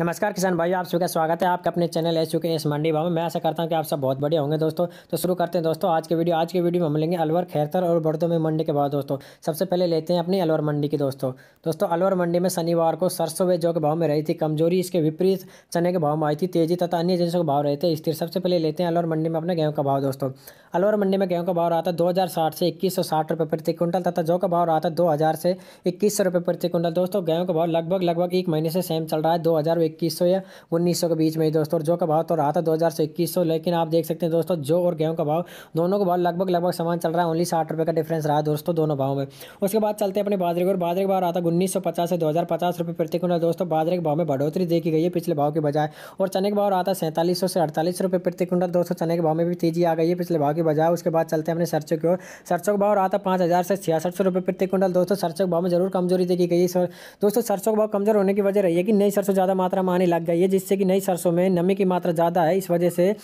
नमस्कार किसान भाई आप सबका स्वागत है आपके अपने channel S U K S मंडी भाव में मैं ऐसा करता हूं कि आप सब बहुत बढ़िया होंगे दोस्तों तो शुरू करते हैं दोस्तों आज के वीडियो आज के वीडियो में हम लेंगे अलवर खैरतर और बड़दों में मंडी के भाव दोस्तों सबसे पहले लेते हैं अपनी अलवर मंडी की दोस्तों दोस्तों अलवर मंडी में शनिवार को सरसों व जो के भाव में रही थी कमजोरी इसके विपरीत चने के भाव में आई थी तेजी तथा अन्य जिनसों के भाव रहे थे स्थिर सबसे पहले लेते हैं अलवर मंडी में अपने गेहूँ का भाव दोस्तों अलवर मंडी में गेहूँ का भाव रहा था दो से इक्कीस रुपये प्रति क्विंटल तथा जौ का भाव रहा था दो से इक्कीस रुपये प्रति क्विंटल दोस्तों गेहूँ का भाव लगभग लगभग एक महीने से सेम चल रहा है दो इक्कीस या उन्नीस के बीच में ही दोस्तों और जो का भाव तो रहा था दो हज़ार लेकिन आप देख सकते हैं दोस्तों जो और गेहूँ का भाव दोनों का भाव लगभग लगभग समान चल रहा है ओनली साठ रुपये का डिफ्रेंस रहा है दोस्तों दोनों भाव में उसके बाद चलते हैं अपने बाजरे को और बाजरे का भाव रहा था उन्नीस से दो हज़ार प्रति क्विंटल दोस्तों बाजरे के भाव में बढ़ोतरी देखी गई है पिछले भाव के बजाय और चने का भाव रहा था सैंतालीस से अड़तालीस रुपये प्रति क्विंटल दोस्तों चने के भाव में भी तेजी आ गई है पिछले भाव के बजाय उसके बाद चलते हैं अपने सरसों की ओर सरसों का भाव रहा था पाँच से छियासठ सौ प्रति क्विंटल दोस्तों सरसों के भाव में जरूर कमजोरी देखी गई है दोस्तों सरसों का भाव कमजोर होने की वजह रही है कि नई सरसों ज़्यादा मात्रा मात्रा में आने लग गई है जिससे कि नई सरसों में नमी की मात्रा ज़्यादा है इस वजह से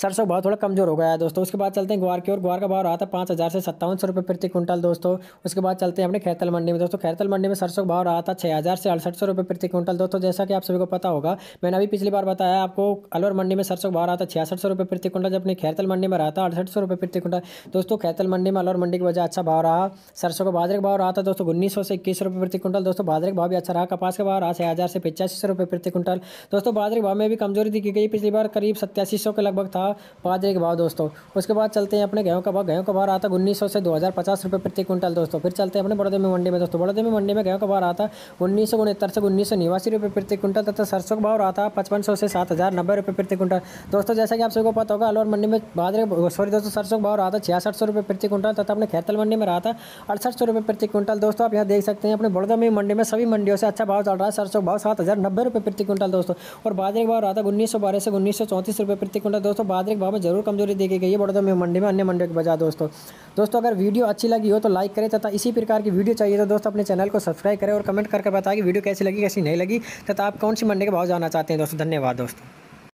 सरसों भाव थोड़ा कमजोर हो गया है दोस्तों उसके बाद चलते हैं ग्वार की ओर ग्वार का भाव रहा था पाँच हज़ार से सत्तावन सौ रुपये प्रति क्विंटल दोस्तों उसके बाद चलते हैं अपने खैरतल मंडी में दोस्तों खैरतल मंडी में सरसों का भाव रहा था छः हज़ार से अड़सठ सौ रुपये प्रति क्विंटल दोस्तों जैसा कि आप सभी को पता होगा मैंने अभी पिछली बार बताया आपको अलवर मंडी में सरसों का भाव रहा था छियासठ सौ रुपये प्रति क्विंटल जब अपनी खैरतल मंडी में रहा था अड़सठ सौ रुपये प्रति क्विंटल दोस्तों खैरतल मंडी में अलवर मंडी की वजह अच्छा भाव रहा सरसों का बाजरे का भाव रहा था दोस्तों उन्नीस सौ से इक्कीस रुपये प्रति क्विंटल दोस्तों बाजरे का भाव भी अच्छा रहा कपास का भाव रहा छः हज़ार से पचासी सौ रुपये प्रति क्विंटल दोस्तों बाजरे के भाव में भी कमजोरी दी गई पिछली बार करीब सत्तासी सौ के लगभग था बाजरे के भाव दोस्तों उसके बाद चलते हैं अपने गेहूँ का भाव गेहूँ का भाव आता है उन्नीस से दो हज़ार प्रति क्विंटल दोस्तों फिर चलते हैं अपने बड़ोदे में मंडी में दोस्तों बड़ोदे में मंडी में गेहूँ का भाव आता है उन्नीस सौ उनहत्तर से उन्नीस सौ निवासी रुपये प्रति क्विंटल तथा सरसों का भाव रहा था पचपन सौ से सात हज़ार नब्बे रुपये प्रति क्विंटल दोस्तों जैसा कि आप सबको पता होगा अलवर मंडी में बाजरे सॉरी दोस्तों सरसों का भाव रहा था छियासठ सौ रुपये प्रति क्विंटल तथा अपने खेतल मंडी में रहा था अड़सठ सौ रुपये प्रति क्विंटल दोस्तों आप यहाँ देख सकते हैं अपने बड़ोदा में मंडी में सभी मंडियों से अच्छा भाव चल रहा है सरसों का भाव सात हज़ार नब्बे रुपये प्रति क्विंटल दोस्तों और बाजरे का भाव रहा था उन्नीस सौ बारह से उन्नीस सौ चौंतीस रुपये प्रति क्विंटल दोस्तों बाजार के भाव में जरूर कमजोरी देखी गई है बड़ौदा में मंडी में अन्य मंडियों के बजाय दोस्तों दोस्तों अगर वीडियो अच्छी लगी हो तो लाइक करें तथा इसी प्रकार की वीडियो चाहिए तो दोस्तों अपने चैनल को सब्सक्राइब करें और कमेंट करके बताएं कि वीडियो कैसी लगी कैसी नहीं लगी तथा आप कौन सी मंडी के भाव जाना चाहते हैं दोस्तों धन्यवाद दोस्तों